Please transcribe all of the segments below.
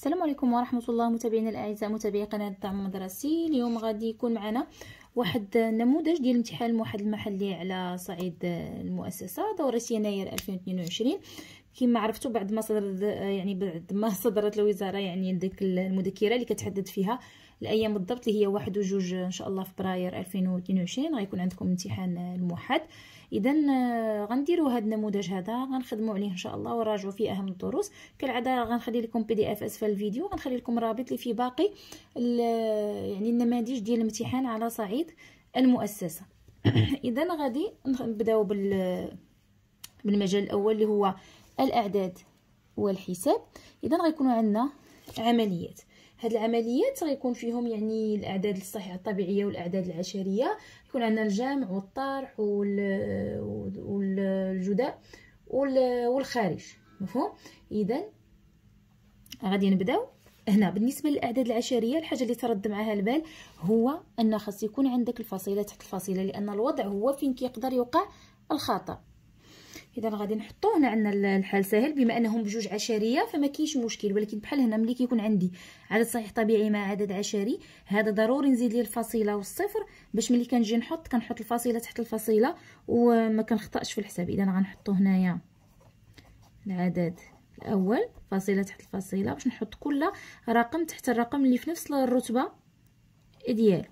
السلام عليكم ورحمه الله متابعينا الاعزاء متابعي قناه الدعم المدرسي اليوم غادي يكون معنا واحد النموذج ديال امتحان الموحد المحلي على صعيد المؤسسه دوره يناير 2022 كما عرفتوا بعد ما صدر يعني بعد ما صدرت الوزاره يعني ديك المذكره اللي كتحدد فيها الايام بالضبط اللي هي واحد وجوج ان شاء الله فبراير 2022 غيكون عندكم امتحان الموحد اذا آه، غنديروا هذا النموذج هذا غنخدموا عليه ان شاء الله وراجعوا فيه اهم الدروس كالعاده غنخلي لكم بي دي اف اسفل الفيديو غنخلي لكم رابط اللي فيه باقي يعني النماذج ديال الامتحان على صعيد المؤسسه اذا غادي نبداو بال بالمجال الاول اللي هو الاعداد والحساب اذا غيكونوا عندنا عمليات هاد العمليات غيكون فيهم يعني الاعداد الصحيحه الطبيعيه والاعداد العشريه يكون عندنا الجمع والطرح والجداء والخارج مفهوم اذا غادي نبداو هنا بالنسبه للاعداد العشريه الحاجه اللي ترد معها البال هو ان خاص يكون عندك الفصيله تحت الفصيله لان الوضع هو فين كيقدر يوقع الخطا اذا غادي نحطو هنا عندنا الحال سهل بما انهم بجوج عشريه فما كاينش مشكل ولكن بحال هنا ملي كيكون عندي عدد صحيح طبيعي مع عدد عشري هذا ضروري نزيد ليه الفاصله والصفر باش ملي كنجي نحط كنحط الفاصله تحت الفاصله وما كنخطاش في الحساب اذا غنحطو هنايا العدد الاول فاصله تحت الفاصله باش نحط كل رقم تحت الرقم اللي في نفس الرتبه ديالو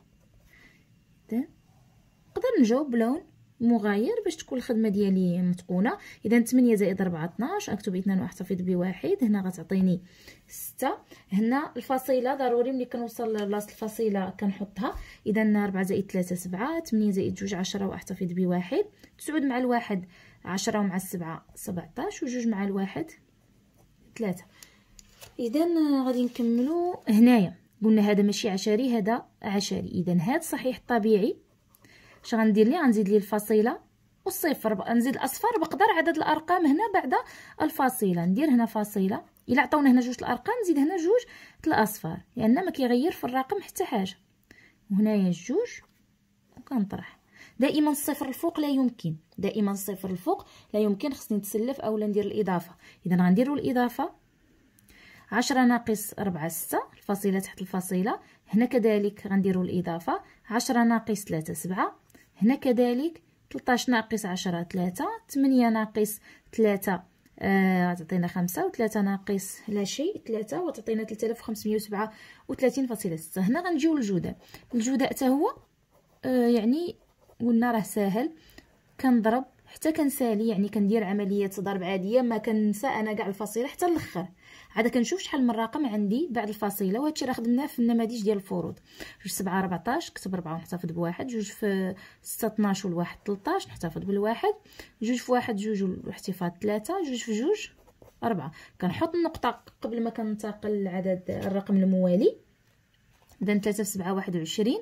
نقدر نجاوب بلون مغاير باش تكون الخدمه ديالي متقونه اذا 8 زائد 4 12 اكتب 2 واحتفظ بواحد هنا غتعطيني 6 هنا الفصيله ضروري ملي كنوصل لبلاصه الفصيله كنحطها اذا 4 زائد 3 7 8 زائد 2 10 واحتفظ بواحد 9 مع الواحد 10 ومع السبعة 17 وجوج مع الواحد 3 اذا غادي نكملوا هنايا قلنا هذا ماشي عشري هذا عشري اذا هذا صحيح طبيعي اش غندير ليه غنزيد ليه الفاصله والصفر نزيد الاصفر بقدر عدد الارقام هنا بعد الفصيله ندير هنا فصيله الا عطاونا هنا جوج الارقام نزيد هنا جوج الاصفر لان يعني ما كيغير في الرقم حتى حاجه وهنايا جوج وكنطرح دائما الصفر الفوق لا يمكن دائما الصفر الفوق لا يمكن خصني نتسلف اولا ندير الاضافه اذا غنديروا الاضافه عشرة ناقص ربعة ستة الفصيله تحت الفصيله هنا كذلك غنديروا الاضافه عشرة ناقص ثلاثة سبعة هنا كذلك 13 ناقص 10 3 8 ناقص 3 آه تعطينا 5 و3 ناقص لا شيء 3 وتعطينا 3537.6 هنا غنجيو للجداء الجداء حتى هو آه يعني قلنا راه ساهل كنضرب حتى كنسالي يعني كندير عمليه ضرب عاديه ما كنسى انا كاع الفصيله حتى الاخر عاد كنشوف شحال من رقم عندي بعد الفصيله وهادشي راه خدمناه في النماذج ديال الفروض جوج سبعة 14 كتب ربعة ونحتفظ بواحد جوج في 6 12 والواحد 13 نحتفظ بالواحد جوج في واحد جوج والاحتفاظ ثلاثة جوج في جوج أربعة كنحط النقطة قبل ما كننتقل لعدد الرقم الموالي إذا ثلاثة في سبعة 21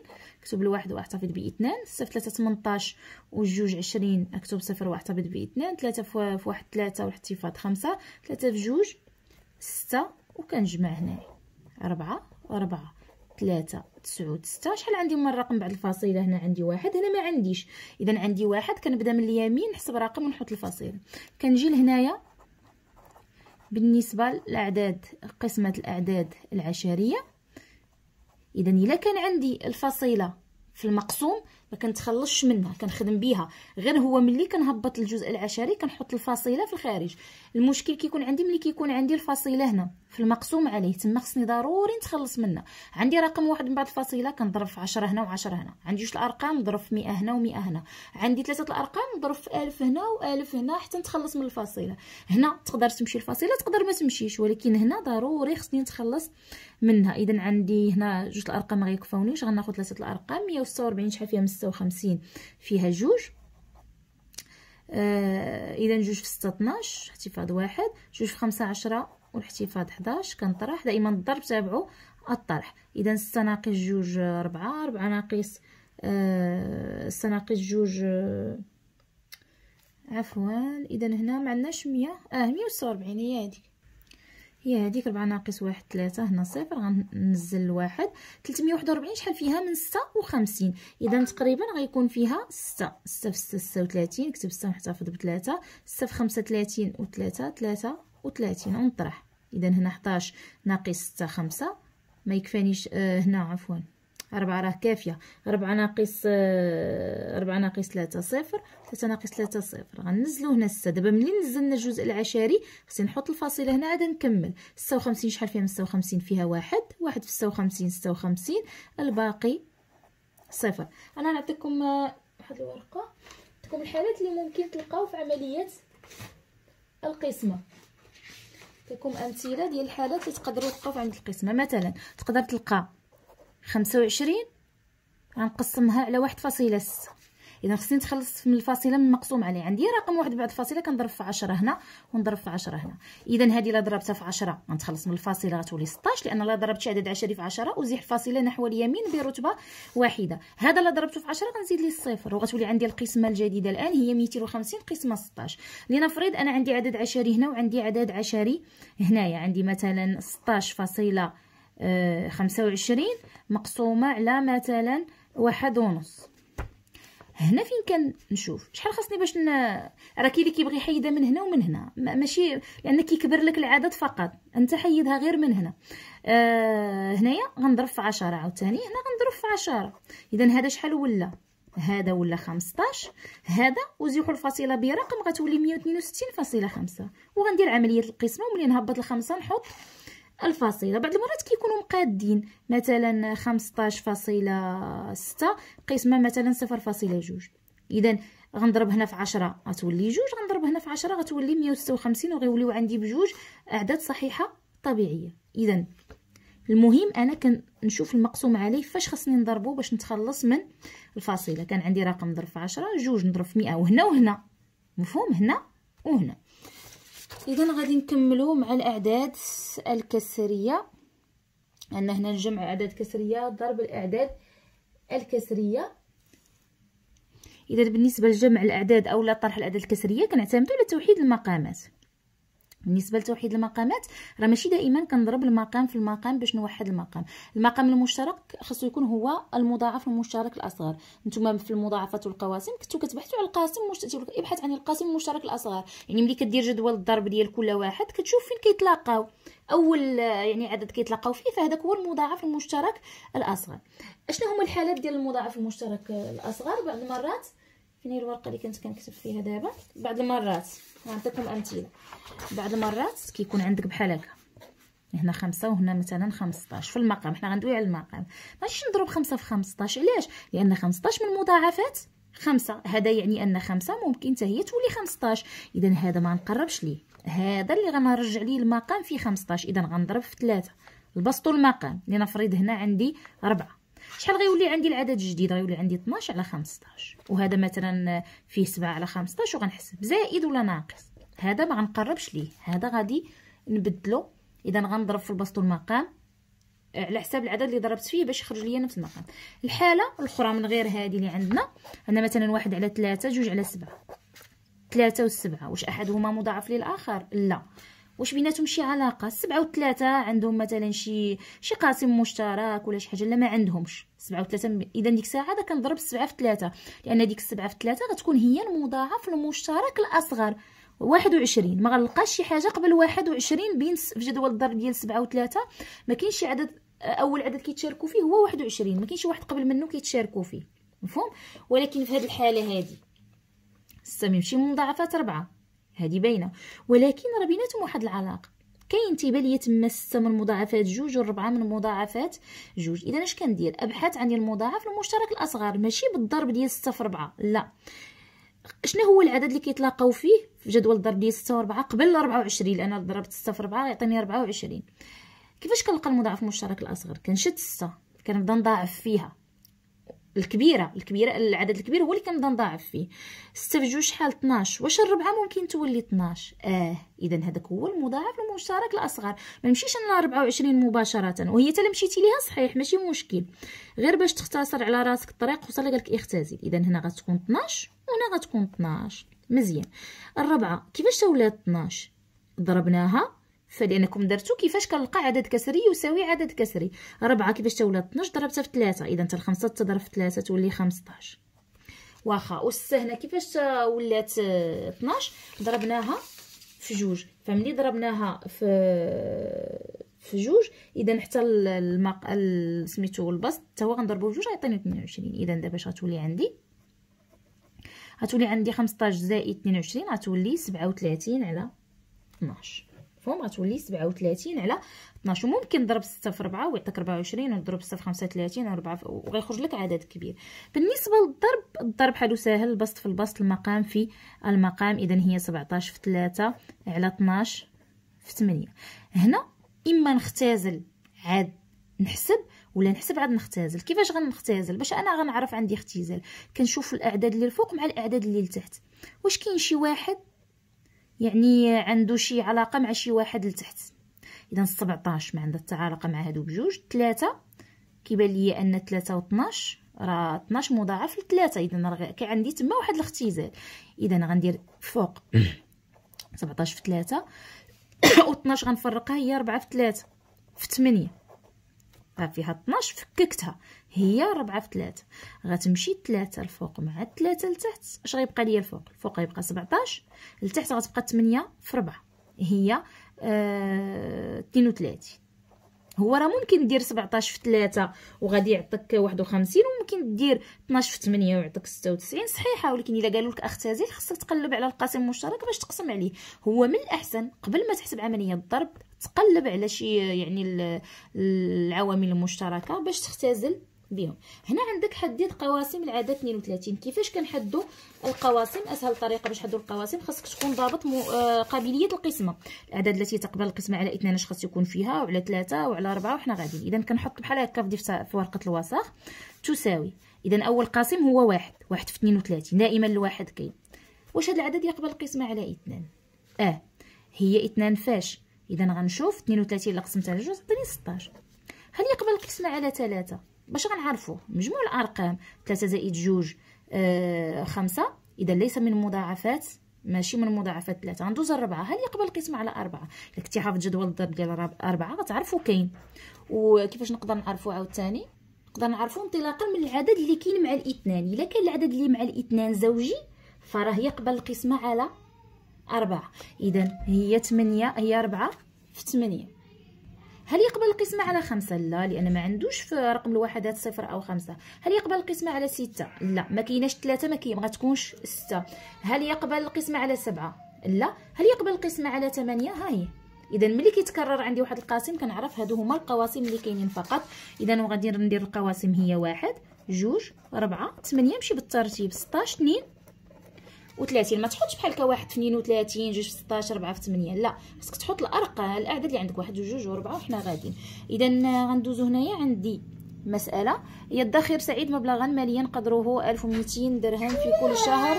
اكتب لواحد واعتبر بي اثنان صفر ثلاثة تمنطاش وجوج عشرين اكتب صفر واعتبر بي اثنان ثلاثة في واحد ثلاثة والاحتفاظ خمسة ثلاثة في جوج ستة وكنجمع هنا ربعة وربعة ثلاثة تسعود ستة شحال عندي من رقم بعد الفاصيلة هنا عندي واحد هنا ما عنديش إذا عندي واحد كنبدا من اليمين نحسب رقم ونحط الفاصيلة كنجي لهنايا بالنسبة لأعداد قسمة الأعداد العشرية اذا الا كان عندي الفصيله في المقسوم ما كنتخلصش منها كنخدم بها غير هو ملي كنهبط الجزء العشري كنحط الفصيله في الخارج المشكل كيكون عندي ملي كيكون عندي الفصيله هنا في المقسوم عليه تما خصني ضروري نتخلص منها عندي رقم واحد من بعد الفصيله كنضرب في 10 هنا و10 هنا عندي جوج الارقام نضرب في 100 هنا و100 هنا عندي ثلاثه الارقام نضرب في 1000 هنا و1000 هنا حتى نتخلص من الفصيله هنا تقدر تمشي الفصيله تقدر ما تمشيش ولكن هنا ضروري خصني نتخلص منها اذا عندي هنا جوج الارقام ما غيكفاونيش غناخذ ثلاثه الارقام 146 شحال فيها خمسة وخمسين فيها جوج آه اذا جوج في ستة طناش احتفاظ واحد جوج في خمسة عشرة والاحتفاظ حداش كنطرح دائما الضرب تابعو الطرح اذا ستة ناقص جوج ربعة ربعة ناقص آه ستة ناقص جوج آه، عفوا اذا هنا معندناش مية اه مية وستة وربعين هي هاديك هي هذيك 4 ناقص 1 3 هنا صفر غنزل الواحد 341 شحال فيها من 56 اذا تقريبا غيكون فيها 6 6 في 6 36 كتب 6 محتفظ ب 3 6 في 35 و 3 33 ونطرح اذا هنا 11 ناقص 6 5 ما يكفانيش آه هنا عفوا أربعة راه كافية أربعة ناقص آه، أربعة ناقص ثلاثة صفر ثلاثة ناقص ثلاثة صفر غنزلو هنا ستة دابا ملي نزلنا الجزء العشري خصني نحط الفاصلة هنا عاد نكمل ستة وخمسين شحال فيها من ستة وخمسين فيها واحد واحد في ستة وخمسين ستة وخمسين الباقي صفر أنا نعطيكم واحد آه، الورقة نعطيكم الحالات اللي ممكن تلقاو في عملية القسمة نعطيكم أمثلة ديال الحالات اللي تقدرو تلقاو في عملية القسمة مثلا تقدر تلقى خمسة وعشرين غنقسمها على واحد فاصلة ستة اذا خصني نتخلص من الفاصله من مقسوم عليه عندي رقم واحد بعد الفاصله كنضرب في عشرة هنا ونضرب في عشرة هنا اذا هذه الا ضربتها في عشرة غنتخلص من الفاصله غتولي ستاش لان الا ضربت عدد عشري في عشرة وزيح الفاصله نحو اليمين برتبه واحده هذا الا ضربته في عشرة غنزيد ليه الصفر وغتولي عندي القسمه الجديده الان هي ميتين وخمسين قسمه ستاش لنفرض انا عندي عدد عشري هنا وعندي عدد عشري هنايا عندي مثلا ستاش فاصله خمسة وعشرين مقسومة على مثلا واحد ونص هنا فين كنشوف شحال خاصني باش ن... راه كاين اللي كيبغي يحيدها من هنا ومن هنا ماشي لان كيكبر لك العدد فقط انت حيدها غير من هنا آه هنايا غنضرب في 10 عاوتاني هنا غنضرب في 10 اذا هذا شحال ولا هذا ولا 15 هذا وزيحوا الفاصله برقم غتولي 162.5 وغندير عمليه القسمه وملي نهبط الخمسه نحط الفاصله بعض المرات كيكونوا مقادين مثلا 15.6 قسمه مثلا 0.2 اذا غنضرب هنا في 10 غتولي جوج غنضرب هنا في 10 غتولي 156 وغيوليو عندي بجوج اعداد صحيحه طبيعيه اذا المهم انا كنشوف المقسوم عليه فاش خصني نضربو باش نتخلص من الفاصله كان عندي رقم نضرب في 10 جوج نضرب في 100 وهنا وهنا مفهوم هنا وهنا اذا غادي نكملو مع الاعداد الكسريه ان هنا نجمع اعداد كسريه ضرب الاعداد الكسريه اذا بالنسبه لجمع الاعداد او طرح الاعداد الكسريه كنعتمدوا على توحيد المقامات بالنسبه لتوحيد المقامات راه ماشي دائما كنضرب المقام في المقام باش نوحد المقام المقام المشترك خاصو يكون هو المضاعف المشترك الاصغر نتوما في المضاعفات والقواسم كنتو كتبحثوا على القاسم المشترك ابحث عن القاسم المشترك الاصغر يعني ملي كدير جدول الضرب ديال كل واحد كتشوف فين كيتلاقاو اول يعني عدد كيتلاقاو فيه فهذاك هو المضاعف المشترك الاصغر اشنو هما الحالات ديال المضاعف المشترك الاصغر بعض المرات هنا الورقه اللي كنت كنكتب فيها دابا بعض المرات نعطيكم امثله بعض المرات كيكون عندك بحال هكا هنا خمسة وهنا مثلا 15 في المقام حنا غندوي على المقام ماشي نضرب خمسة في 15 علاش لان 15 من مضاعفات خمسة هذا يعني ان خمسة ممكن حتى هي تولي 15 اذا هذا ما نقربش ليه هذا اللي غنرجع ليه المقام في 15 اذا غنضرب في 3 البسط المقام لنفرض هنا عندي 4 شحال غيولي عندي العدد الجديد غيولي عندي 12 على 15 وهذا مثلا فيه 7 على 15 وغنحسب زائد ولا ناقص هذا ما غنقربش ليه هذا غادي نبدلو اذا غنضرب في البسط المقام على حساب العدد اللي ضربت فيه باش يخرج ليا نفس المقام الحاله الاخرى من غير هذه اللي عندنا عندنا مثلا واحد على 3 جوج على 7 3 و7 واش احدهما مضاعف للاخر لا واش بيناتهم شي علاقه سبعة وثلاثة عندهم مثلا شي شي قاسم مشترك ولا شي حاجه لا ما عندهمش سبعة وثلاثة اذا ديك الساعه هذا كنضرب سبعة في ثلاثة لان ديك السبعة في ثلاثة غتكون هي المضاعف المشترك الاصغر واحد وعشرين ما غنلقاش شي حاجه قبل واحد وعشرين بين في جدول الضرب ديال سبعة وثلاثة ما كاينش شي عدد اول عدد كيتشاركوا فيه هو واحد وعشرين ما كاينش واحد قبل منه كيتشاركوا فيه مفهوم ولكن في هذه الحاله هذه السميم شي مضاعفات ربعة هذه باينه ولكن راه بيناتهم واحد العلاقه كاين تيبان تما سته من مضاعفات جوج وربعه من مضاعفات جوج اذا اش كندير ابحث عن المضاعف المشترك الاصغر ماشي بالضرب ديال 6 في 4 لا شنو هو العدد اللي كيتلاقاو فيه في جدول الضرب ديال 6 وربعه 4 قبل 24 لان ضربت 6 في 4 يعطيني 24 كيفاش كنلقى المضاعف المشترك الاصغر كنشد 6 كنبدا نضاعف فيها الكبيره الكبيره العدد الكبير هو اللي كنبدا نضاعف فيه 6 في 2 شحال 12 واش الربعه ممكن تولي 12 اه اذا هذاك هو المضاعف المشترك الاصغر ما نمشيش انا 24 مباشره وهي حتى مشيتي ليها صحيح ماشي مشكل غير باش تختصر على راسك الطريق وصل لك اختازي اذا هنا غتكون 12 وهنا غتكون 12 مزيان الربعه كيفاش تولات 12 ضربناها فلانكم درتو كيفاش كنلقى عدد كسري يساوي عدد كسري ربعه كيفاش تولى 12 ضربتها في 3 اذا حتى الخمسه تضرب في 3 تولي 15 واخا هنا كيفاش ولات 12 آه، ضربناها في جوج فملي ضربناها في في جوج اذا حتى المق سميتو البسط حتى هو غنضربو بجوج غيعطيني 22 اذا دابا اش غتولي عندي غتولي عندي 15 زائد 22 غتولي 37 على 12 مفهوم غتولي 37 على 12 وممكن ضرب 6 في 4 ويعطيك 24 وضرب 6 في 35 و4 وغيخرج لك عدد كبير بالنسبه للضرب الضرب حلو ساهل البسط في البسط المقام في المقام اذا هي 17 في 3 على 12 في 8 هنا اما نختزل عاد نحسب ولا نحسب عاد نختزل كيفاش غنختزل باش انا غنعرف عندي اختزال كنشوف الاعداد اللي الفوق مع الاعداد اللي لتحت واش كاين شي واحد يعني عنده شي علاقه مع شي واحد لتحت اذا 17 ما عندها حتى علاقه مع هادو بجوج تلاتة كيبان لي ان 3 و12 راه 12 مضاعف لتلاتة اذا راه كي عندي تما واحد الاختزال اذا غندير فوق 17 في 3 و 12 غنفرقها هي 4 في 3 في 8 بقى فيها 12 فككتها هي 4 في 3 غتمشي 3 الفوق مع 3 لتحت اش غيبقى ليا الفوق الفوق غيبقى 17 لتحت غتبقى 8 في 4 هي آه 32 هو راه ممكن دير 17 في 3 وغادي يعطيك 51 وممكن دير 12 في 8 ويعطيك 96 صحيحه ولكن الا قالوا لك اختزل خاصك تقلب على القاسم المشترك باش تقسم عليه هو من الاحسن قبل ما تحسب عمليه الضرب تقلب على شي يعني العوامل المشتركه باش تختزل بهم هنا عندك حدد قواسم العدد 32 كيفاش كنحدوا القواسم اسهل طريقه باش نحدوا القواسم خاصك تكون ضابط مو... آه قابليه القسمه الاعداد التي تقبل القسمه على اثنان اش خاص يكون فيها وعلى ثلاثه وعلى اربعه وحنا غاديين اذا كنحط بحال هكا في ورقه الوساخ تساوي اذا اول قاسم هو واحد واحد في 32 دائما الواحد كاين واش هذا العدد يقبل القسمه على اثنان اه هي اثنان فاش اذا غنشوف 32 الا قسمتها على جوج تعطيني 16 هل يقبل القسمه على ثلاثه باش غنعرفوا مجموع الارقام 3 زائد 2 5 آه، اذا ليس من مضاعفات ماشي من مضاعفات 3 ندوز لربعة هل يقبل القسمة على 4 لك كنتي جدول الضرب ديال 4 غتعرفوا كاين وكيفاش نقدر نعرفوا عاوتاني نقدر نعرفوا انطلاقا من العدد اللي كاين مع الاثنان الا كان العدد اللي مع الاثنان زوجي فراه يقبل القسمة على 4 إذا هي 8 هي 4 في 8 هل يقبل القسمة على خمسة لا لأن ما عندوش في رقم الوحدات صفر أو خمسة هل يقبل القسمة على ستة لا ما كيناش ثلاثة ما كاين ما تكونش ستة هل يقبل القسمة على سبعة لا هل يقبل القسمة على ثمانية ها هي اذا ملي كيتكرر عندي واحد القاسم كنعرف هادو هما القواسم اللي كاينين فقط اذا وغادي ندير القواسم هي واحد جوج ربعة ثمانية مشي بالترتيب ستاش اثنين وثلاثين ما تحطش بحال هكا واحد اثنين وثلاثين جوج في ستاش ربعة في ثمانية لا خصك تحط الارقى الاعداد اللي عندك واحد وجوج وربعة وحنا غاديين اذا غندوزو هنايا عندي مساله يدخر سعيد مبلغا ماليا قدره 1200 درهم في كل شهر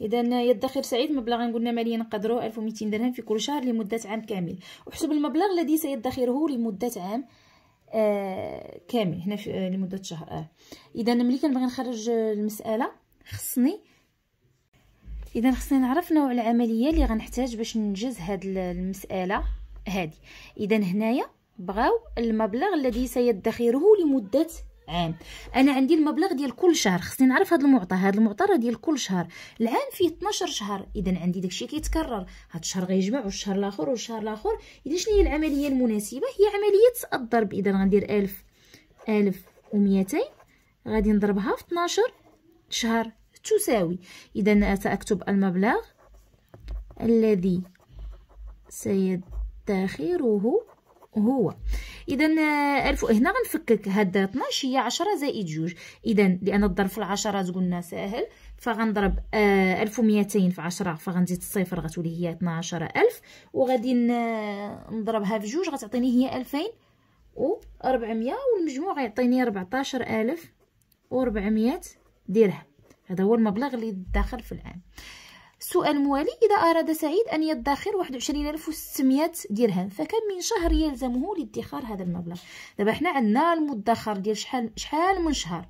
اذا يدخر سعيد مبلغا قلنا ماليا قدره 1200 درهم في كل شهر لمده عام كامل احسب المبلغ الذي سيدخره لمده عام آه كامل هنا في آه لمده شهر آه. اذا ملي كنبغي نخرج المساله خصني اذا خصني نعرف نوع العمليه اللي غنحتاج باش ننجز هاد المساله هادي اذا هنايا بغاو المبلغ الذي سيدخره لمده عام انا عندي المبلغ ديال كل شهر خصني نعرف هاد المعطى هاد المعطى راه ديال كل شهر العام فيه 12 شهر اذا عندي داكشي كيتكرر هاد الشهر غيجمع والشهر الاخر والشهر الاخر اذا شنو هي العمليه المناسبه هي عمليه الضرب اذا غندير 1000 1200 غادي نضربها في 12 شهر تساوي إذا سأكتب المبلغ الذي سيدخره هو اذا آه، الف هنا غنفكك هاد 12 هي 10 زائد 2 اذا لان الضرب في العشرات قلنا ساهل فغنضرب آه 1200 في 10 فغنزيد الصفر غتولي هي 12000 وغادي آه، نضربها في 2 غتعطيني هي 2400 والمجموع غيعطيني 14400 درهم هذا هو المبلغ اللي داخل في العام السؤال الموالي إذا أراد سعيد أن يدخر 21600 درهم فكم من شهر يلزمه لادخار هذا المبلغ دابا حنا عندنا المدخر ديال شحال شحال من شهر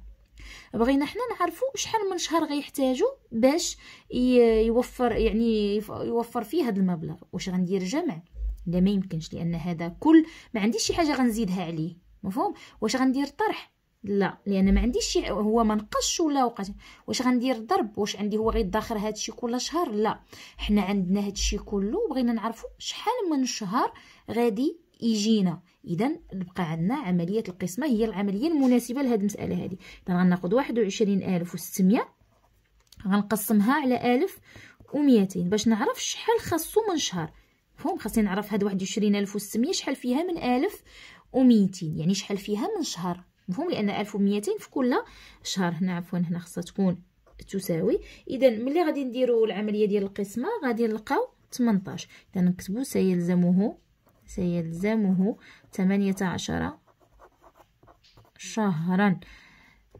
بغينا حنا نعرفوا شحال من شهر غيحتاجوا باش يوفر يعني يوفر فيه هذا المبلغ واش غندير جمع لا ما يمكنش لان هذا كل ما عنديش شي حاجه غنزيدها عليه مفهوم واش غندير طرح لا لان ما عنديش شي هو ما نقصش ولا وقت واش غندير ضرب واش عندي هو غير داخر هادشي كل شهر لا حنا عندنا هادشي كله بغينا نعرفوا شحال من شهر غادي يجينا اذا بقى عندنا عمليه القسمه هي العمليه المناسبه لهاد المساله هذه اذا غناخذ 21600 غنقسمها على 1200 باش نعرف شحال خاصو من شهر مفهوم خاصني نعرف هاد 21600 شحال فيها من 1200 يعني شحال فيها من شهر مفهوم لان 1200 في كل شهر هنا عفوا هنا خاصها تكون تساوي اذا ملي غادي نديرو العمليه ديال القسمه غادي نلقاو 18 اذا نكتبو سيلزمه سيلزمه 18 شهرا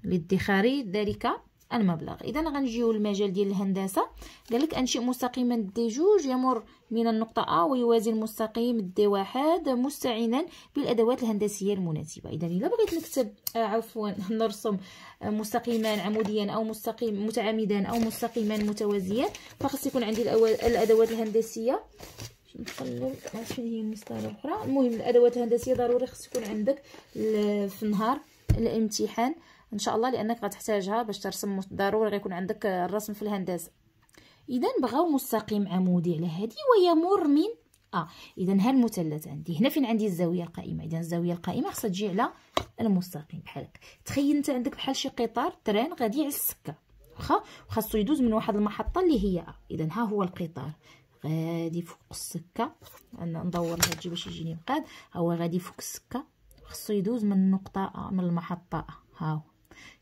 لادخار ذلك المبلغ اذا غنجيو للمجال ديال الهندسه قال لك انشئ مستقيما دي جوج يمر من النقطه ا ويوازي المستقيم دي واحد مستعينا بالادوات الهندسيه المناسبه اذا الا بغيت نكتب آه، عفوا نرسم آه، مستقيما عموديا او مستقيم متعامدا او مستقيما متوازيا فخص يكون عندي الادوات الهندسيه نقلب شنو هي المسطره الاخرى المهم الادوات الهندسيه ضروري خص يكون عندك في النهار الامتحان ان شاء الله لانك غتحتاجها باش ترسم ضروري غيكون عندك الرسم في الهندسه اذا بغاو مستقيم عمودي على هذه ويمر من اه اذا ها المثلث عندي هنا فين عندي الزاويه القائمه اذا الزاويه القائمه خصها تجي على المستقيم بحال هكا تخيل انت عندك بحال شي قطار تران غادي على السكه واخا وخاصو يدوز من واحد المحطه اللي هي اه اذا ها هو القطار غادي فوق السكه انا ندور الجي باش يجيني مقاد هو غادي فوق السكه خصو يدوز من النقطه من المحطه ها هو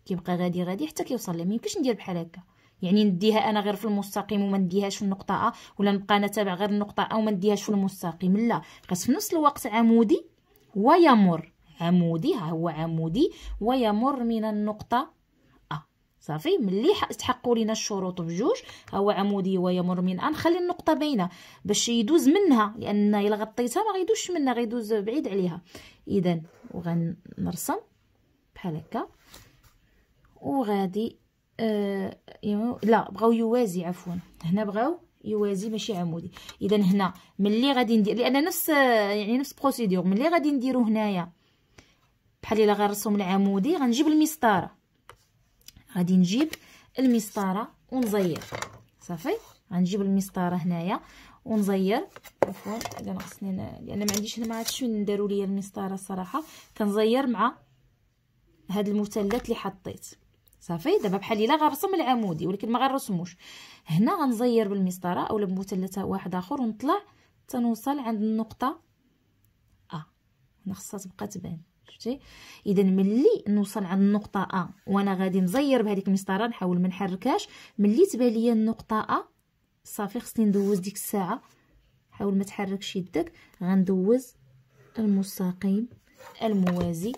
كيبقى غادي غادي حتى كيوصل ليه ميمكنش ندير بحال هكا يعني نديها انا غير في المستقيم وما نديهاش في النقطه ا ولا نبقى نتابع غير النقطه ا وما نديهاش في المستقيم لا خاص في نفس الوقت عمودي ويمر عمودي ها هو عمودي ويمر من النقطه ا صافي ملي تحققوا لينا الشروط بجوج ها هو عمودي ويمر من ان خلي النقطه باينه باش يدوز منها لان الا غطيتها ما غيدوزش منها غيدوز بعيد عليها اذا وغنرسم بحال هكا وغادي آه لا بغاو يوازي عفوا هنا بغاو يوازي ماشي عمودي اذا هنا ملي غادي ندير لان نفس يعني نفس بروسيدور ملي غادي نديرو هنايا بحال الا غنرسم العمودي غنجيب المسطره غادي نجيب المسطره ونزير صافي غنجيب المسطره هنايا ونزير عفوا اذا خصني لان ما عنديش هنا ما عرفتش فين داروا لي المسطره الصراحه كنزير مع هاد المثلث اللي حطيت صافي دابا بحال الا غنرسم العمودي ولكن ما غنرسموش هنا غنزير بالمسطره اولا بمثلثه واحد اخر ونطلع تنوصل عند النقطه ا آه. هنا خصها تبقى تبان شفتي اذا ملي نوصل عند النقطه ا وانا غادي نزير بهذيك المسطره نحاول ما نحركهاش ملي تبان لي النقطه ا صافي خصني ندوز ديك الساعه حاول ما تحركش يدك غندوز المستقيم الموازي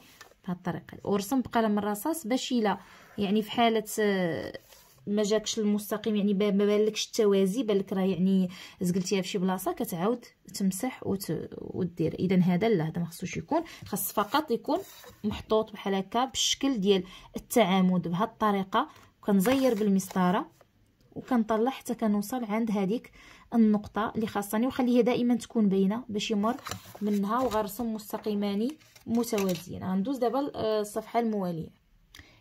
بهذه الطريقه ورسم بقلم الرصاص باش الا يعني في حاله آه، ما جاكش المستقيم يعني ما بالكش التوازي بالك راه يعني زقلتيها فشي بلاصه كتعاود تمسح وت... ودير اذا هذا لا هذا ما خصوش يكون خاص فقط يكون محطوط بحال هكا بالشكل ديال التعامد بهاد الطريقه كنزير بالمسطره وكنطلع حتى كنوصل عند هذيك النقطه اللي خاصني وخليها دائما تكون باينه باش يمر منها وغرسم مستقيمان متوازيين غندوز دابا آه، الصفحه المواليه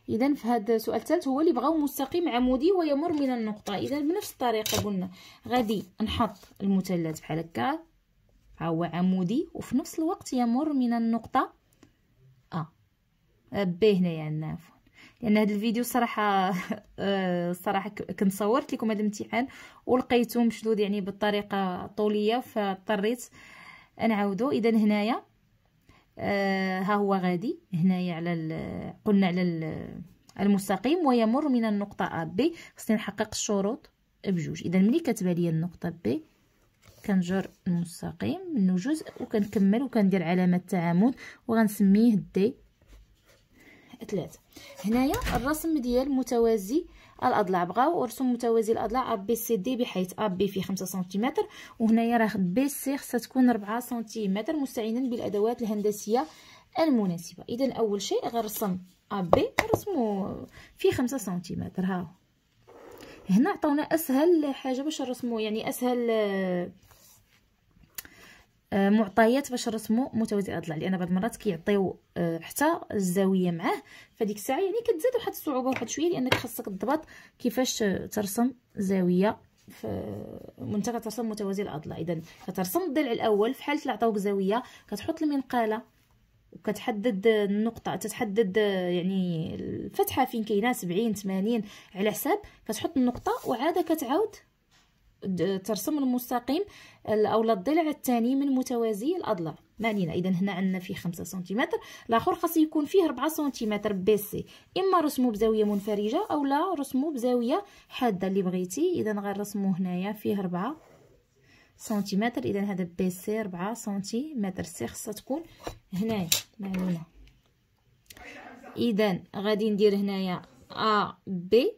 اذا في هذا السؤال الثالث هو اللي بغاو مستقيم عمودي ويمر من النقطه اذا بنفس الطريقه قلنا غادي نحط المثلث بحال هكا ها هو عمودي وفي نفس الوقت يمر من النقطه ا آه. بي هنايا يعني عفوا لان هذا الفيديو صراحه صراحه كنت صورت لكم هذا الامتحان ولقيته مشدود يعني بالطريقه الطوليه فاضطريت نعاودو اذا هنايا آه ها هو غادي هنايا على قلنا على المستقيم ويمر من النقطة أ بي خصني نحقق الشروط بجوج إذا ملي كتبان لي النقطة بي كنجر المستقيم منه جزء وكنكمل وكندير علامة تعامد وغنسميه دي 3 هنايا الرسم ديال متوازي آه الاضلاع بغاو رسم متوازي الاضلاع ا بي سي دي بحيث ا بي في 5 سنتيمتر وهنايا راه بي سي خصها تكون 4 سنتيمتر مستعينا بالادوات الهندسيه المناسبه اذا اول شيء غنرسم ا بي نرسمو في 5 سنتيمتر ها هنا عطاونا اسهل حاجه باش نرسمو يعني اسهل آه، معطيات باش رسمو متوازي الاضلاع لان بعض المرات كيعطيو آه، حتى الزاويه معاه فديك الساعه يعني كتزاد واحد الصعوبه واحد شويه لانك خاصك تضبط كيفاش ترسم زاويه وانت كترسم متوازي الاضلاع اذا كترسم الضلع الاول في حاله عطاوك زاويه كتحط المنقاله وكتحدد النقطه تتحدد آه، يعني الفتحه فين كاينه 70 80 على حساب كتحط النقطه وعاده كتعاود ترسم المستقيم او الضلع الثاني من متوازي الاضلاع مالينا اذا هنا عندنا فيه 5 سنتيمتر الاخر خاص يكون فيه 4 سنتيمتر بي سي اما رسمو بزاويه منفرجه اولا رسمو بزاويه حاده اللي بغيتي اذا غنرسمو هنايا فيه 4 سنتيمتر اذا هذا بي سي 4 سنتيمتر سي خاصها تكون هنايا مالينا اذا غادي ندير هنايا ا بي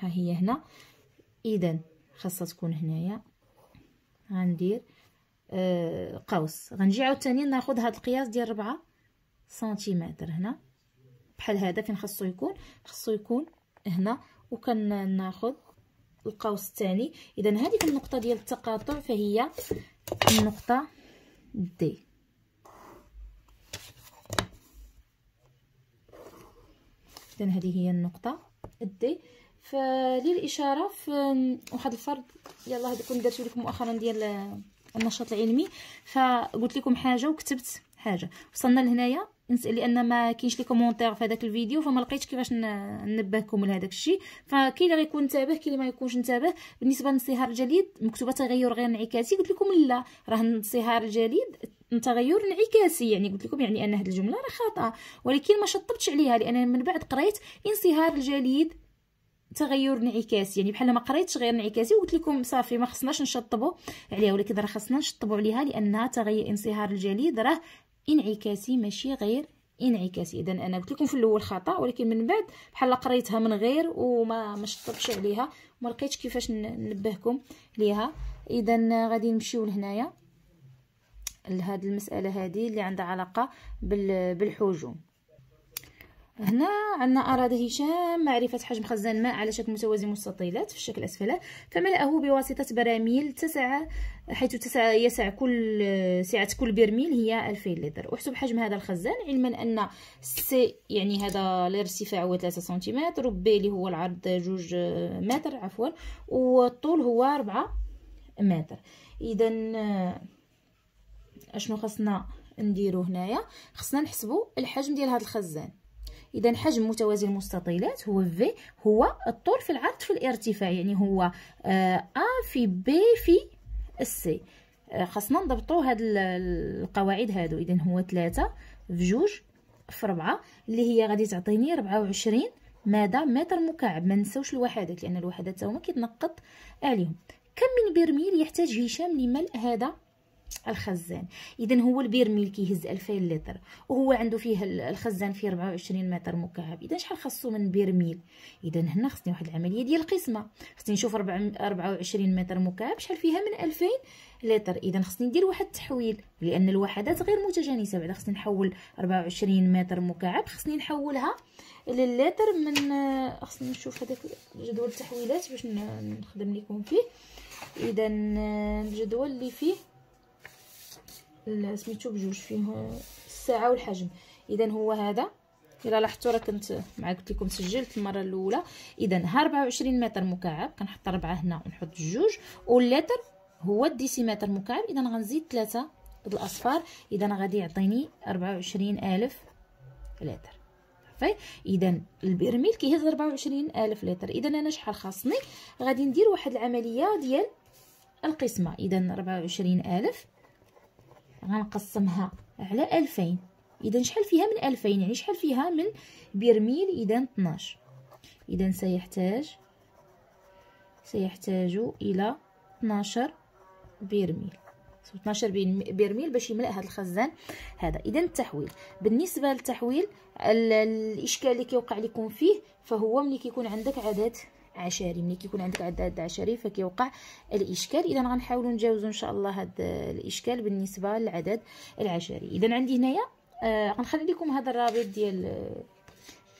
ها هي هنا اذا خاصها تكون هنايا غندير آه قوس غنجي عاوتاني ناخذ هذا القياس ديال 4 سنتيمتر هنا بحال هذا فين خاصو يكون خاصو يكون هنا ناخد القوس الثاني اذا هذه النقطه ديال التقاطع فهي النقطه دي اذا هذه هي النقطه دي فللاشاره في واحد الفرد يلا هذا كنت درتو لكم مؤخرا ديال آه، النشاط العلمي فقلت لكم حاجه وكتبت حاجه وصلنا لهنايا لان ما كاينش لي كومونتير في هذاك الفيديو فما لقيتش كيفاش ننبهكم لهذاك الشيء فكاين اللي غيكون انتبه كاين اللي ما يكونش نتبه بالنسبه للانصهار الجليد مكتوبه تغير غير انعكاسي قلت لكم لا راه الانصهار الجليد تغير انعكاسي يعني قلت لكم يعني ان هذه الجمله راه خاطئه ولكن ما شطبتش عليها لان من بعد قريت انصهار الجليد تغير انعكاسي يعني بحال ما قريتش غير انعكاسي وقلت لكم صافي ما خصناش نشطبوا عليها ولكن راه خصنا نشطبوا عليها لانها تغير انصهار الجليد راه انعكاسي ماشي غير انعكاسي اذا انا قلت لكم في الاول خطا ولكن من بعد بحال قريتها من غير وما ما شطبش عليها وما لقيتش كيفاش ننبهكم ليها اذا غادي نمشيو لهنايا لهاد المساله هذه اللي عندها علاقه بالحجوم هنا عندنا أراد هشام معرفة حجم خزان الماء على شكل متوازي مستطيلات في الشكل أسفله فملأه بواسطة براميل تسعة حيث تسعة يسع كل سعة كل برميل هي 2000 لتر احسب حجم هذا الخزان علما أن سي يعني هذا الارتفاع هو 3 سنتيمتر وبي اللي هو العرض جوج متر عفوا والطول هو 4 متر إذا أشنو خصنا نديرو هنايا خصنا نحسبو الحجم ديال هذا الخزان اذا حجم متوازي المستطيلات هو في هو الطول في العرض في الارتفاع يعني هو آه ا في بي في سي آه، خاصنا نضبطوا هاد القواعد هادو اذا هو 3 في جوج في 4 اللي هي غادي تعطيني 24 ماذا متر مكعب ما نساوش الوحدات لان الوحدات هما كيتنقط عليهم كم من برميل يحتاج هشام لملء هذا الخزان اذا هو البرميل كيهز 2000 لتر وهو عنده فيه الخزان فيه 24 متر مكعب اذا شحال خاصو من برميل اذا هنا خصني واحد العمليه ديال القسمه خصني نشوف 24 متر مكعب شحال فيها من 2000 لتر اذا خصني ندير واحد التحويل لان الوحدات غير متجانسه بعدا خصني نحول 24 متر مكعب خصني نحولها للتر من خصني نشوف هذاك جدول التحويلات باش نخدم لكم فيه اذا الجدول اللي فيه سميتو بجوج فيهم الساعه والحجم اذا هو هذا الا لاحظتوا راه كنت مع قلت لكم سجلت المره الاولى اذا ها 24 متر مكعب كنحط ربعه هنا ونحط جوج واللتر هو الديسيمتر مكعب اذا غنزيد ثلاثة الاصفار اذا غادي يعطيني 24000 لتر صافي اذا البرميل كيهز 24000 لتر اذا انا شحال خاصني غادي ندير واحد العمليه ديال القسمه اذا 24000 غنقسمها على ألفين إذا شحال فيها من ألفين يعني شحال فيها من برميل إذا 12 إذا سيحتاج سيحتاج إلى 12 برميل 12 برميل باش يملأ هذا الخزان هذا اذا التحويل بالنسبه للتحويل الاشكال اللي كيوقع لكم فيه فهو ملي كيكون عندك عدد عشري ملي كيكون عندك عداد عشري فكيوقع الاشكال اذا غنحاولوا نجاوزوا ان شاء الله هذا الاشكال بالنسبه للعدد العشري اذا عندي هنايا آه غنخلي لكم هذا الرابط ديال آه،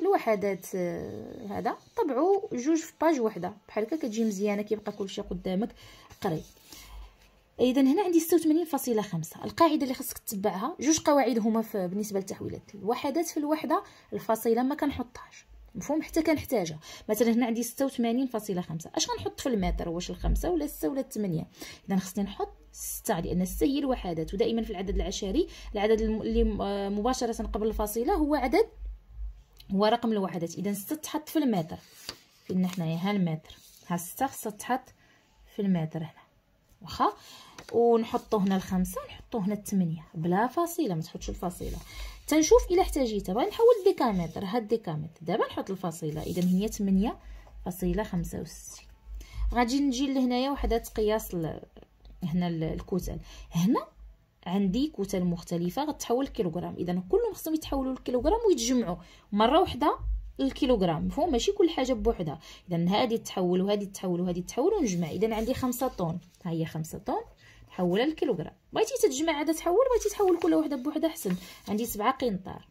الوحدات آه هذا طبعوا جوج في باج وحده بحال هكا كتجي مزيانه كيبقى كلشي قدامك قريب اذا هنا عندي 86.5 القاعده اللي خاصك تتبعها جوج قواعد هما بالنسبه للتحويلات الوحدات في الوحده الفاصله ما كنحطهاش مفهوم حتى كنحتاجها مثلا هنا عندي 86.5 اش غنحط في المتر واش الخمسة ولا 6 ولا 8 اذا خصني نحط 6 لان 6 هي الوحدات ودائما في العدد العشري العدد اللي مباشره قبل الفاصله هو عدد هو رقم الوحدات اذا 6 تحط في المتر فين حنايا ها المتر ها 6 خصها تحط في المتر هنا واخا ونحطو هنا الخمسة ونحطو هنا الثمانية بلا فاصله ما تحطش الفاصله تنشوف الا احتاجيتها بغي نحول الديكامتر هاد الديكامتر دابا نحط الفاصله اذا هي 8 فاصله 65 غادي نجي لهنايا وحده تقياس هنا الكتل هنا عندي كتل مختلفه غتحول كيلوغرام اذا كلهم خصهم يتحولوا للكيلوغرام ويتجمعوا مره واحده الكيلوغرام مفهوم ماشي كل حاجه بوحدها اذا هذه تحول وهذه تحول وهذه تحول ونجمع اذا عندي خمسة طون ها هي 5 حولها للكيلوغرام بغيتي تتجمع عاد تحول بغيتي تحول كل وحده بوحده احسن عندي سبعة قنطار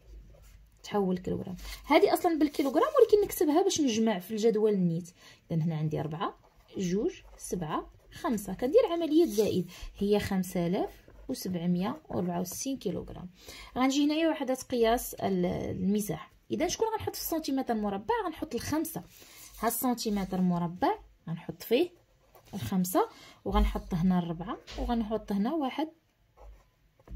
تحول كيلوغرام هذه اصلا بالكيلوغرام ولكن نكتبها باش نجمع في الجدول النيت اذا هنا عندي أربعة جوج سبعة خمسة كندير عملية زائد هي خمسة آلاف وسبعمية وربعة وستين كيلوغرام غنجي هنايا وحدة قياس المساحة اذا شكون غنحط في السنتيمتر مربع غنحط الخمسة ها السنتيمتر مربع غنحط فيه الخمسة وغنحط هنا الربعة وغنحط هنا واحد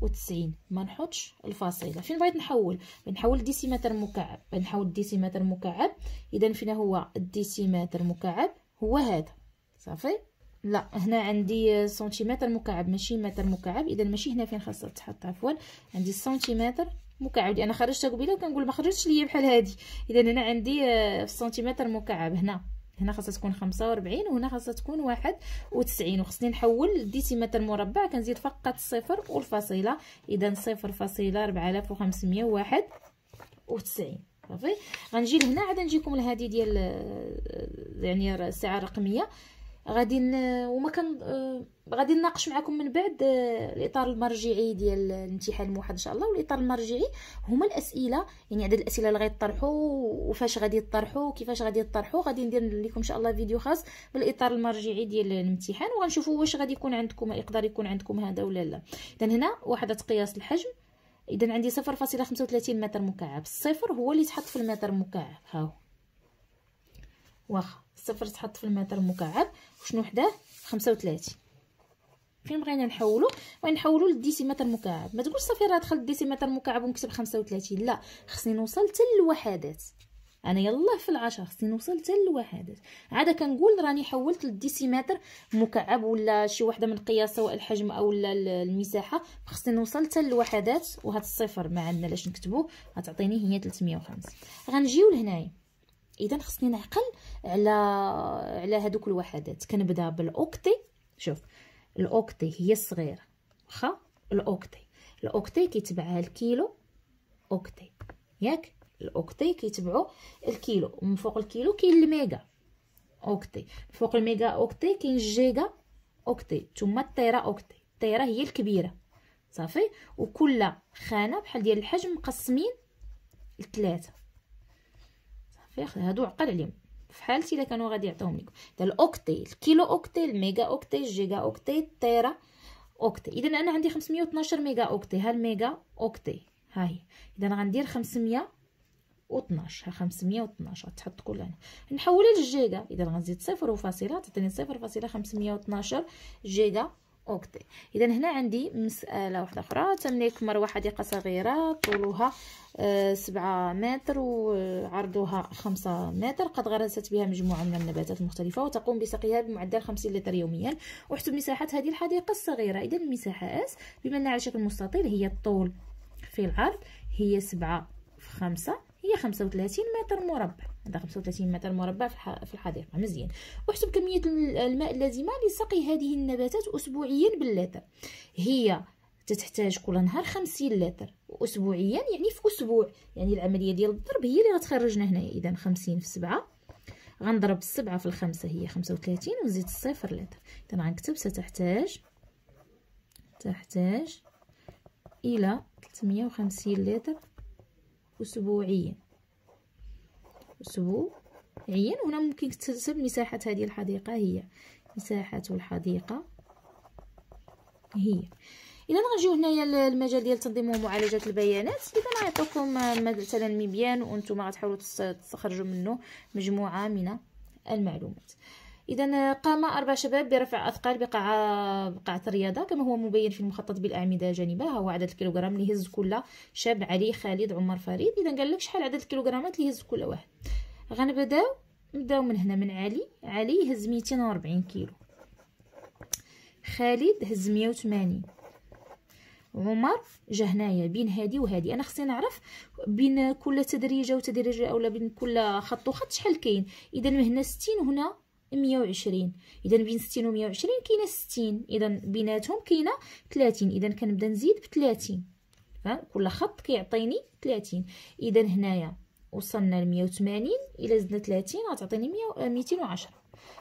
وتسعين ما نحطش الفاصله فين بغيت نحول نحول ديسيمتر مكعب نحول ديسيمتر مكعب اذا فين هو الديسيمتر مكعب هو هذا صافي لا هنا عندي سنتيمتر مكعب ماشي متر مكعب اذا ماشي هنا فين خاصها تحط عفوا عندي سنتيمتر مكعب انا خرجتها قبيله وكنقول ما خرجتش ليا بحال هذه اذا هنا عندي آه، في سنتيمتر مكعب هنا هنا خاصها تكون خمسة وربعين وهنا خاصها تكون واحد وتسعين وخصني نحول ديسيمتر مربع كنزيد فقط الصفر والفاصله اذا صفر فاصله ربعة آلاف وخمسمية واحد وتسعين صافي غنجي لهنا عاد نجيكم لهذه ديال آه، يعني الساعه الرقميه غادي وما كان آه، غادي نناقش معكم من بعد آه، الاطار المرجعي ديال الامتحان الموحد ان شاء الله والاطار المرجعي هما الاسئله يعني عدد الاسئله اللي غيطرحوا وفاش غادي يطرحوا كيفاش غادي يطرحوا غادي ندير لكم ان شاء الله فيديو خاص بالاطار المرجعي ديال الامتحان وغنشوفوا واش غادي يكون عندكم يقدر يكون عندكم هذا ولا لا اذا هنا وحده قياس الحجم اذا عندي 0.35 متر مكعب الصفر هو اللي تحط في المتر مكعب ها هو واخا الصفر تحط في المتر مكعب وشنو حداه خمسة وثلاثين فين بغينا نحولو غنحولو للديسيمتر مكعب ما تقولش صافي راه دخل الديسيمتر مكعب ونكتب خمسة وثلاثين لا خصني نوصل حتى الوحدات انا يلاه في العشرة خصني نوصل حتى الوحدات عاده كنقول راني حولت للديسيمتر مكعب ولا شي وحده من قياس سواء الحجم او المساحه خصني نوصل حتى الوحدات وهاد الصفر ما عندنا لاش نكتبوه غتعطيني هي 305 غنجيو لهنايا اذا خصني نعقل على على هذوك الوحدات كنبدا بالاوكتي شوف الاوكتي هي الصغيره واخا الاوكتي الاوكتي كيتبعها الكيلو اوكتي ياك الاوكتي كيتبعو الكيلو من فوق الكيلو كاين الميغا اوكتي فوق الميغا اوكتي كاين الجيجا اوكتي ثم التيرا اوكتي التيرا هي الكبيره صافي وكل خانه بحال ديال الحجم مقسمين لثلاثه صافي هادو عقل عليهم في حالتي الا كانوا غادي يعطيهم لكم الاوكتيل كيلو اوكتيل ميجا اوكتيل جيجا اوكتيل تيرا اوكتي اذا انا عندي 512 ميجا اوكتي ها الميجا اوكتي ها هي اذا غندير 512 ها 512 تحط كل هنا نحولها للجيجا اذا غنزيد صفر وفاصله تعطيني 0.512 جيجا اوكي اذا هنا عندي مساله واحده اخرى تمليك مروحه حديقه صغيره طولها آه، سبعة متر وعرضها خمسة متر قد غرست بها مجموعة من النباتات المختلفة وتقوم بسقيها بمعدل خمسين لتر يوميا احسب مساحة هذه الحديقة الصغيرة إذا المساحة اس بما أنها على شكل مستطيل هي الطول في العرض هي سبعة في خمسة هي 35 متر مربع هذا 35 متر مربع في الحديقه مزيان احسب كميه الماء اللازمه لسقي هذه النباتات اسبوعيا باللتر هي تتحتاج كل نهار 50 لتر واسبوعيا يعني في اسبوع يعني العمليه ديال الضرب هي اللي غتخرجنا هنا اذا 50 في 7 غنضرب 7 في 5 هي 35 ونزيد الصفر لتر إذا غنكتب ستحتاج تحتاج إلى 350 لتر أسبوعيا أسبوعيا هنا ممكن تكتب مساحة هذه الحديقة هي مساحة الحديقة هي اذا غنجيو هنايا للمجال ديال تنظيم ومعالجه البيانات اذا غنعطيكم مثلا مبيان وانتم غتحاولوا تخرجوا منه مجموعه من المعلومات اذا قام اربع شباب برفع اثقال بقاعه بقاعه الرياضه كما هو مبين في المخطط بالاعمده جانبها عدد الكيلوغرام اللي يهز كل شاب علي خالد عمر فريد اذا قال لك شحال عدد الكيلوغرامات اللي يهز كل واحد غنبداو نبداو من هنا من علي علي يهز 240 كيلو خالد هز 180 عمر جا هنايا بين هادي وهادي انا خصني نعرف بين كل تدريجه وتدريجه اولا بين كل خط وخط شحال كاين اذا هنا 60 وهنا 120 اذا بين 60 و 120 كاينه 60 اذا بيناتهم كاينه 30 اذا كنبدا نزيد ب 30 كل خط كيعطيني 30 اذا هنايا وصلنا ل 180 الا زدنا 30 غتعطيني 100 210 آه،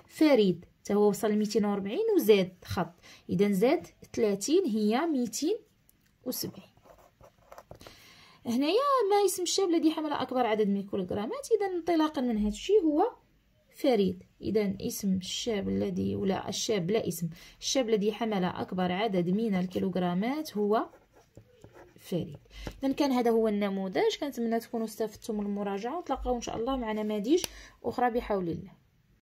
فريد حتى هو وصل ل 240 وزاد خط اذا زاد 30 هي 270 هنايا ما اسم الشاب الذي حمل اكبر عدد من الكيلوغرامات اذا انطلاقا من هذا الشيء هو فريد إذا اسم الشاب الذي ولا الشاب لا اسم الشاب الذي حمل أكبر عدد من الكيلوغرامات هو فريد إذا كان هذا هو النموذج كنتمنى تكونوا استفدتم من المراجعة وتلقاو إن شاء الله مع نماذج أخرى بحول الله